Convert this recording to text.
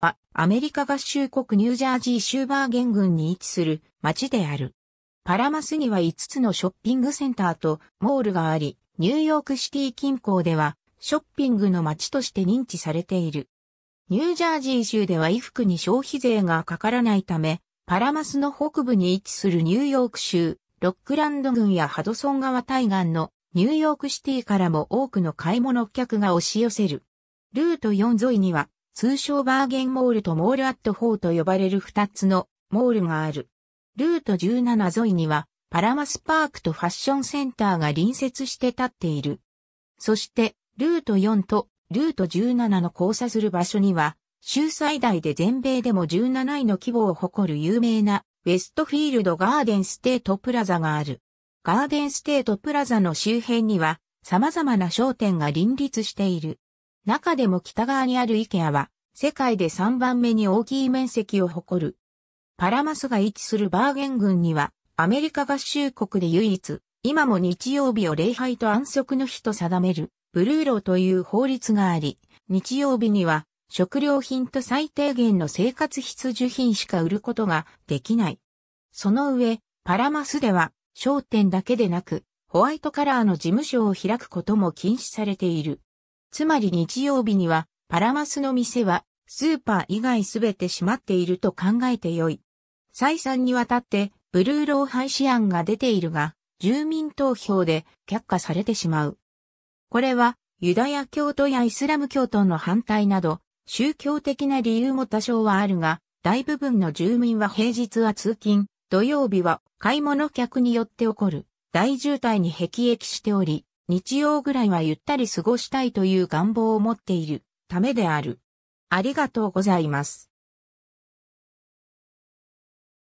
は、アメリカ合衆国ニュージャージー州バーゲン郡に位置する町である。パラマスには5つのショッピングセンターとモールがあり、ニューヨークシティ近郊では、ショッピングの街として認知されている。ニュージャージー州では衣服に消費税がかからないため、パラマスの北部に位置するニューヨーク州、ロックランド郡やハドソン川対岸のニューヨークシティからも多くの買い物客が押し寄せる。ルート4沿いには通称バーゲンモールとモールアット4と呼ばれる2つのモールがある。ルート17沿いにはパラマスパークとファッションセンターが隣接して立っている。そしてルート4とルート17の交差する場所には州最大で全米でも17位の規模を誇る有名なウェストフィールドガーデンステートプラザがある。ガーデンステートプラザの周辺には様々な商店が林立している。中でも北側にあるイケアは、世界で3番目に大きい面積を誇る。パラマスが位置するバーゲン群には、アメリカ合衆国で唯一、今も日曜日を礼拝と安息の日と定める、ブルーローという法律があり、日曜日には、食料品と最低限の生活必需品しか売ることができない。その上、パラマスでは、商店だけでなく、ホワイトカラーの事務所を開くことも禁止されている。つまり日曜日には、パラマスの店は、スーパー以外すべて閉まっていると考えてよい。再三にわたって、ブルーロー廃止案が出ているが、住民投票で却下されてしまう。これは、ユダヤ教徒やイスラム教徒の反対など、宗教的な理由も多少はあるが、大部分の住民は平日は通勤、土曜日は買い物客によって起こる大渋滞に辟易しており、日曜ぐらいはゆったり過ごしたいという願望を持っているためである。ありがとうございます。